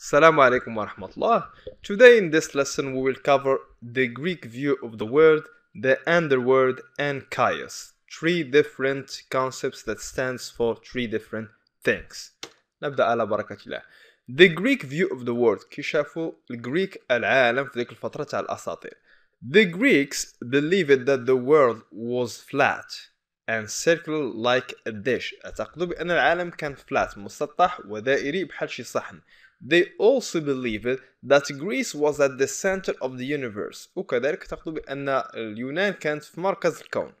Assalamu alaikum wa rahmatullah. Today in this lesson we will cover the Greek view of the world, the underworld and chaos. Three different concepts that stands for three different things. The Greek view of the world كي The Greeks believed that the world was flat and circular like a dish. اعتقدوا بأن العالم كان flat مسطح ودائري بحال شي صحن. They also believed that Greece was at the center of the universe وكذلك بأن اليونان كانت في مركز الكون.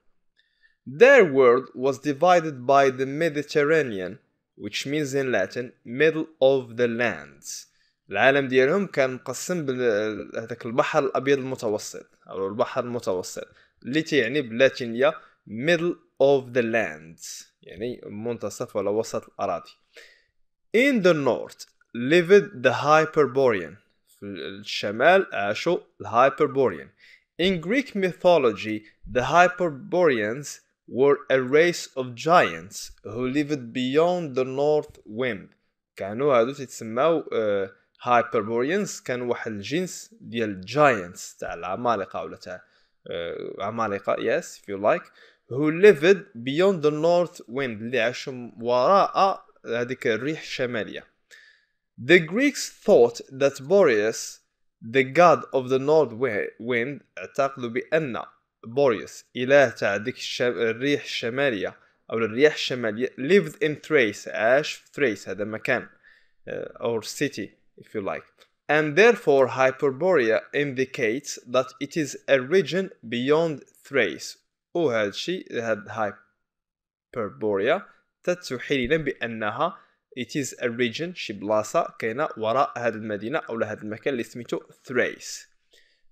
Their world was divided by the Mediterranean which means in Latin middle of the lands. العالم ديالهم كان مقسم بهذاك البحر الابيض المتوسط او البحر المتوسط اللي تيعني باللاتينيه middle of the lands يعني منتصف ولا وسط الاراضي in the north ليفد ذا هايبربوريان في الشمال عاشوا الهايبربوريان In Greek mythology, the Hyperboreans were a race of giants who lived beyond the north wind. كانوا هادو تيتسماو uh, Hyperboreans كانوا واحد الجنس ديال giants تاع العمالقة ولا تاع uh, عمالقة yes if you like who lived beyond the north wind اللي عاشوا وراء هذيك الريح الشمالية The Greeks thought that Boreas, the god of the north wind, اعتقدوا بأن Boreas, إله الريح الشمالية أو الشمالية lived in Thrace عاش في Thrace هذا مكان uh, or city if you like and therefore Hyperborea indicates that it is a region beyond Thrace وهذا الشيء had Hyperborea تتحيلنا بأنها it is a region شي بلاصة كاينة وراء هاد المدينة أو هاد المكان اللي سميتو Thrace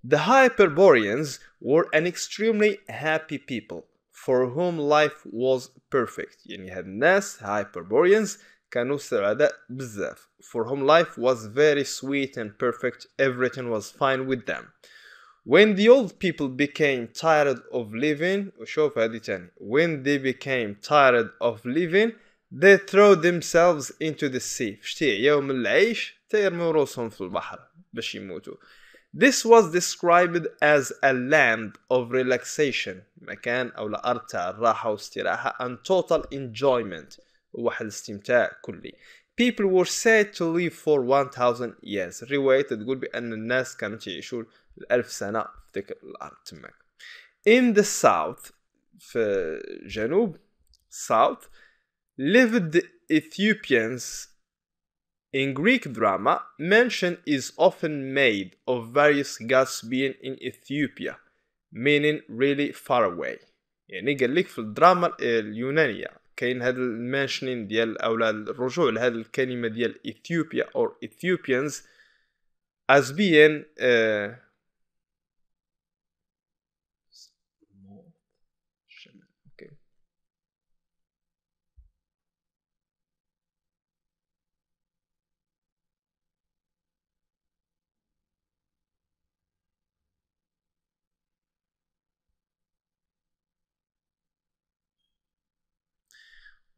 The Hyperboreans were an extremely happy people for whom life was perfect يعني هاد الناس Hyperboreans كانوا سعداء بزاف for whom life was very sweet and perfect everything was fine with them when the old people became tired of living وشوف هذه تاني when they became tired of living they throw themselves into the sea في يوم العيش تيرموا روسهم في البحر باش يموتوا This was described as a land of relaxation مكان أو الأرض تاع الراحة واستراحة and total enjoyment واحد الاستمتاع كلي People were said to live for 1000 years الرواية تقول بأن الناس كانوا تعيشوا الألف سنة في تلك الأرض تماك In the south في جنوب south Lived Ethiopians in Greek drama, mention is often made of various gods being in Ethiopia, meaning really far away. يعني قال لك في الدراما اليونانية كاين هاد المنشنين ديال اولا الرجوع لهاد الكلمة ديال Ethiopia or Ethiopians as being uh,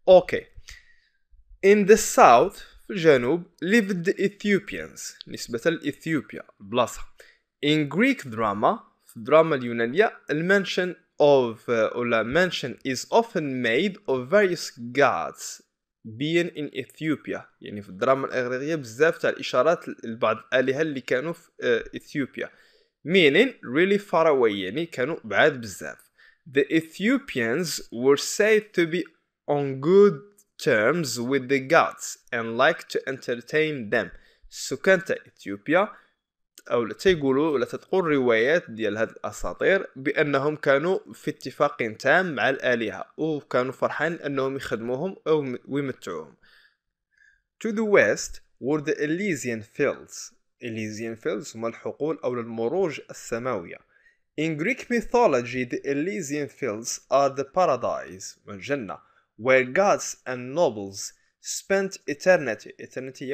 Okay. In the south في الجنوب lived Ethiopians نسبة لإثيوبيا بلاصة In Greek drama في الدراما اليونانية المنشن of uh, ولا mention is often made of various gods being in Ethiopia يعني في الدراما الإغريقية بزاف تاع الإشارات لبعض الآلهة اللي كانوا في إثيوبيا meaning really far away يعني كانوا بعاد بزاف The Ethiopians were said to be on good terms with the gods and like to entertain them سكان تا اثيوبيا او تيقولوا ولا تتقول روايات ديال هاد الاساطير بانهم كانوا في اتفاق تام مع الالهه وكانوا فرحان انهم يخدموهم او ويمتعوهم to the west were the Elysian fields Elysian fields هما الحقول او المروج السماويه in Greek mythology the Elysian fields are the paradise الجنه where gods and nobles spent eternity eternity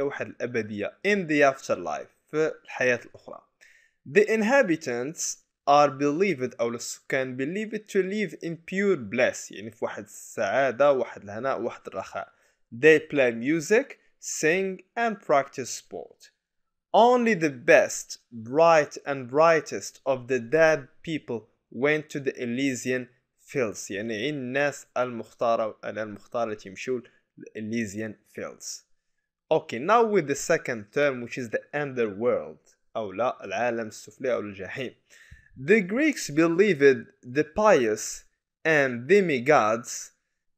in the afterlife في الحياة الأخرى the inhabitants are believed أو السكان believed to live in pure bliss يعني في واحد السعادة واحد الهناء واحد الرخاء they play music sing and practice sport only the best bright and brightest of the dead people went to the Elysian فيلز يعني عين الناس المختارة المختارة اللي يمشيو Elysian fields اوكي now with the second term which is the underworld او لا العالم السفلي او الجحيم the Greeks believed the pious and demigods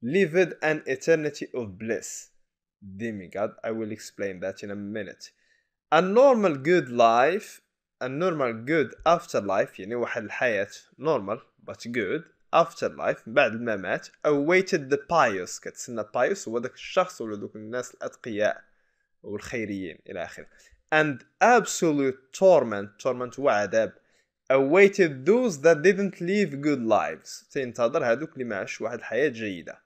lived an eternity of bliss demigod I will explain that in a minute a normal good life a normal good afterlife يعني واحد الحياة normal but good افتر لايف بعد ما مات اويتد ذا بايوس كتسنى بايوس هو ذاك الشخص ولا دوك الناس الاتقياء والخيريين الى اخره and absolute torment torment هو عذاب awaited those that didn't live good lives تنتظر هذوك اللي ما عاشوا واحد الحياة جيدة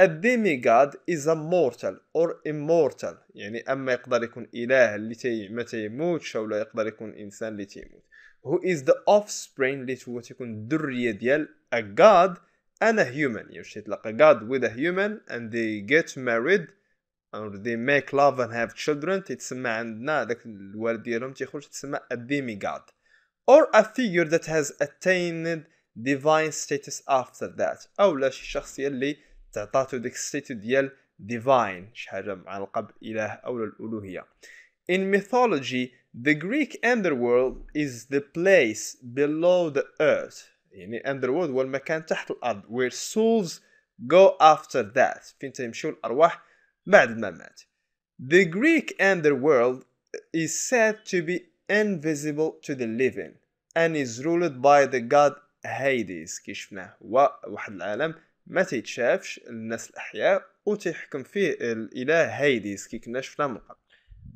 a demigod is a mortal or immortal يعني اما يقدر يكون اله اللي تي ما تيموتش ولا يقدر يكون انسان اللي تيموت who is the offspring اللي ديال a god and a human يعني like a god with a human and they get married or they make love and have children تتسمى عندنا داك الوالد ديالهم تيخرج تسمى a demigod or a figure that has attained divine status after that او لا شي شخصيه اللي تعطاتو ديك ستيتو ديال divine شي حاجه معلقه او الالوهيه in mythology the Greek underworld is the place below the earth In the underworld هو المكان تحت الأرض where souls go after death فين تمشيو الأرواح بعد الممات The Greek underworld is said to be invisible to the living and is ruled by the god Hades كي شفناه هو واحد العالم ما تيتشافش للناس الأحياء وتيحكم فيه الإله هيديس كي كنا شفناه من قبل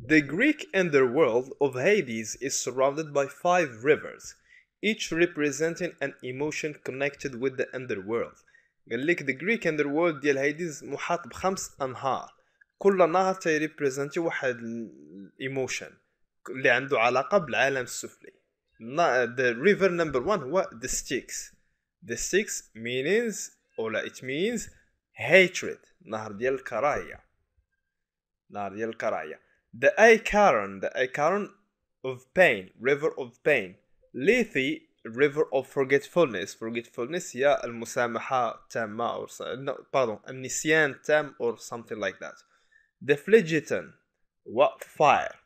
the Greek underworld of Hades is surrounded by five rivers, each representing an emotion connected with the underworld قال لك the Greek underworld ديال هايديز محاط بخمس انهار كل نهر تيريبريزنتي واحد الايموشن اللي عنده علاقه بالعالم السفلي the river number one هو the Styx the Styx means or it means hatred نهر ديال الكراهيه نهر ديال الكراهيه the Acheron, the Acheron of pain, river of pain. Lethe, river of forgetfulness. Forgetfulness yeah, المسامحة التامة or no, pardon, النسيان التام or something like that. The phlegeton what fire.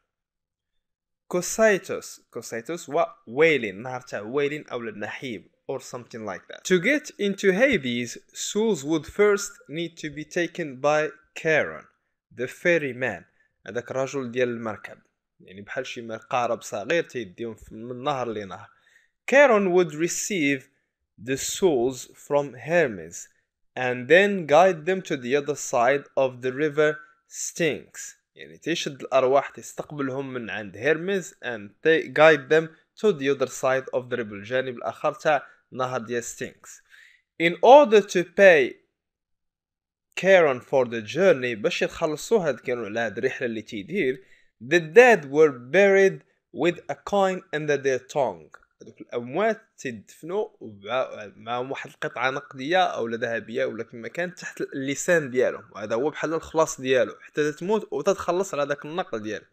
Cocytus, Cocytus what wailing, نهر wailing أو النحيب or something like that. To get into Hades, souls would first need to be taken by Charon, the ferryman. هذاك الرجل ديال المركب يعني بحال شي قارب صغير تيديهم من نهر لنهر Charon would receive the souls from Hermes and then guide them to the other side of the river Styx يعني تيشد الارواح تستقبلهم من عند هيرميز and they guide them to the other side of the river الجانب الاخر تاع نهر ديال ستينكس in order to pay كيرون فور ذا جيرني باش يخلصوا هاد على هاد الرحله اللي تيدير the dead were buried with a coin under their tongue هذوك الاموات تدفنوا مع واحد القطعه نقديه او ذهبيه ولا كما كان تحت اللسان ديالهم وهذا هو بحال الخلاص ديالو حتى تموت وتتخلص على داك النقل ديالك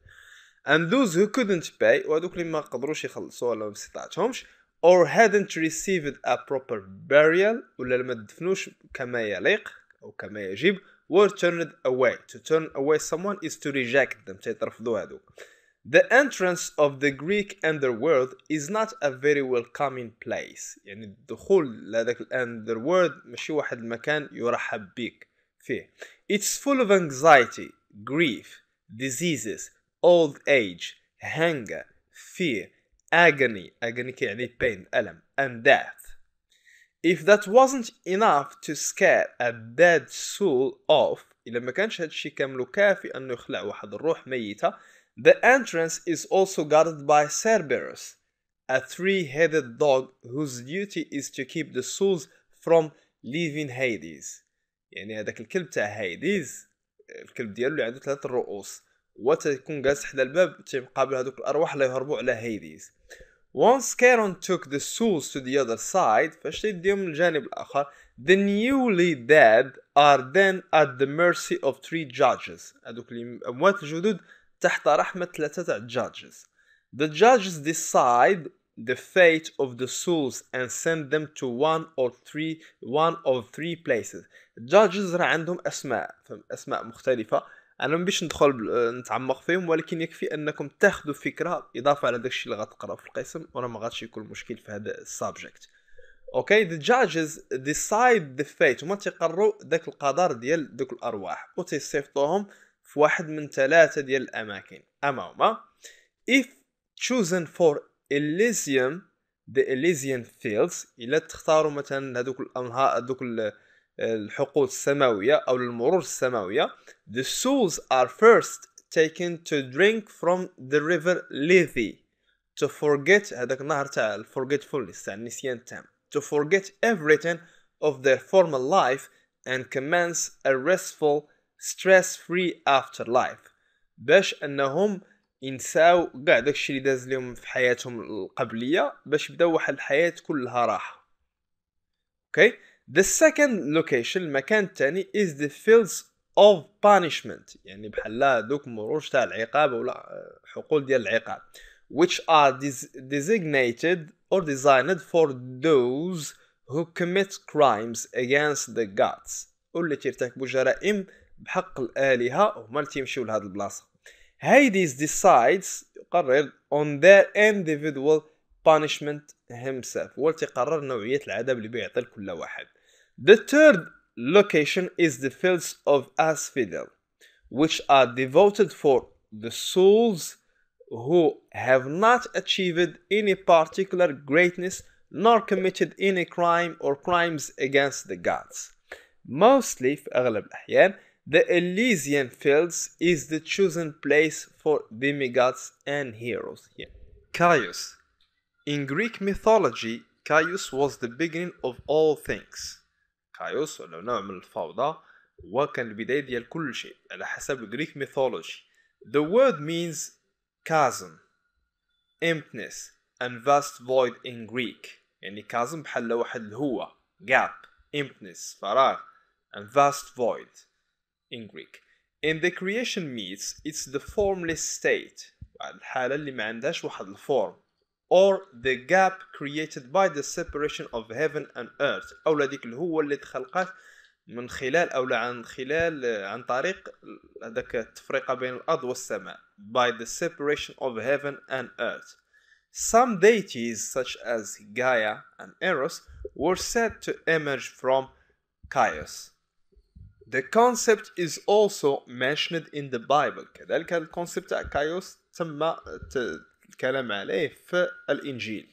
and those who couldn't pay وهذوك اللي ما قدروش يخلصوا ولا ما استطاعتهمش or hadn't received a proper burial ولا ما دفنوش كما يليق أو كما يجب were turned away to turn away someone is to reject them تيترفضوا هذوك The entrance of the Greek underworld is not a very welcoming place يعني الدخول لهذاك underworld ماشي واحد المكان يرحب بك فيه It's full of anxiety, grief, diseases, old age, hunger, fear, agony agony كيعني pain ألم and death if that wasn't enough to scare a dead soul off إلا ما كانش هاد هادشي كامل كافي أنه يخلع واحد الروح ميتة the entrance is also guarded by Cerberus a three-headed dog whose duty is to keep the souls from leaving Hades يعني هذاك الكلب تاع هايديز الكلب ديالو اللي عنده ثلاث رؤوس وتكون جالس حدا الباب تيقابل هذوك الارواح اللي يهربوا على هايديز once Charon took the souls to the other side فاشتدهم الجانب الآخر The newly dead are then at the mercy of three judges هذوك اللي أموات الجدد تحت رحمة ثلاثة judges The judges decide the fate of the souls and send them to one or three one of three places judges راه عندهم أسماء أسماء مختلفة انا ما ندخل نتعمق فيهم ولكن يكفي انكم تاخذوا فكره اضافه على داكشي اللي غتقراو في القسم وراه ما غاديش يكون مشكل في هذا السابجكت اوكي ذا جادجز ديسايد ذا فيت هما تيقروا ذاك القدر ديال ذوك الارواح وتيصيفطوهم في واحد من ثلاثه ديال الاماكن اما هما if chosen for Elysium the Elysian fields الا تختاروا مثلا هذوك الانهار هذوك الحقول السماوية أو المرور السماوية The souls are first taken to drink from the river Lethe to forget هذاك النهر تاع forgetfulness تاع النسيان التام to forget everything of their former life and commence a restful stress-free afterlife باش انهم ينساو كاع داكشي اللي داز لهم في حياتهم القبليه باش يبداو واحد الحياه كلها راحه اوكي okay? The second location المكان الثاني is the fields of punishment يعني بحال دوك مروج تاع العقاب ولا حقول ديال العقاب which are designated or designed for those who commit crimes against the gods واللي تيرتكبوا جرائم بحق الالهه هما اللي تيمشيو لهاد البلاصة. Hades decides يقرر on their individual punishment himself ولتقرر نوعية العذاب اللي بيعطي لكل واحد The third location is the fields of asphodel which are devoted for the souls who have not achieved any particular greatness nor committed any crime or crimes against the gods. Mostly في أغلب الأحيان the Elysian fields is the chosen place for demigods and heroes. Yeah. Caius in Greek mythology, Caius was the beginning of all things. كايوس ولا نوع من الفوضى هو كان البداية ديال كل شيء على حسب Greek mythology. The word means chasm, emptiness and vast void in Greek. يعني chasm بحال واحد الهوة gap, emptiness, فراغ and vast void in Greek. In the creation myths, it's the formless state. الحالة اللي ما عندهاش واحد الفورم or the gap created by the separation of heaven and earth أو هذيك الهوة اللي تخلقات من خلال أو عن خلال عن طريق هذاك التفرقة بين الأرض والسماء by the separation of heaven and earth Some deities such as Gaia and Eros were said to emerge from Chaos. The concept is also mentioned in the Bible كذلك هذا الكونسبت تاع كايوس تم الكلام عليه في الإنجيل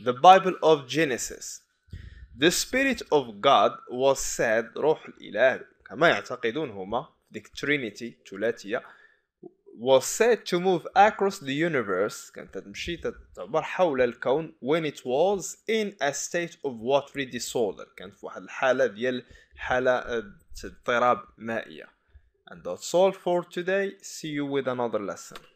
The Bible of Genesis The Spirit of God was said روح الإله كما يعتقدون هما ديك ترينيتي ثلاثية was said to move across the universe كانت تمشي تدور حول الكون when it was in a state of watery disorder كانت في واحد الحالة ديال حالة اضطراب مائية and that's all for today see you with another lesson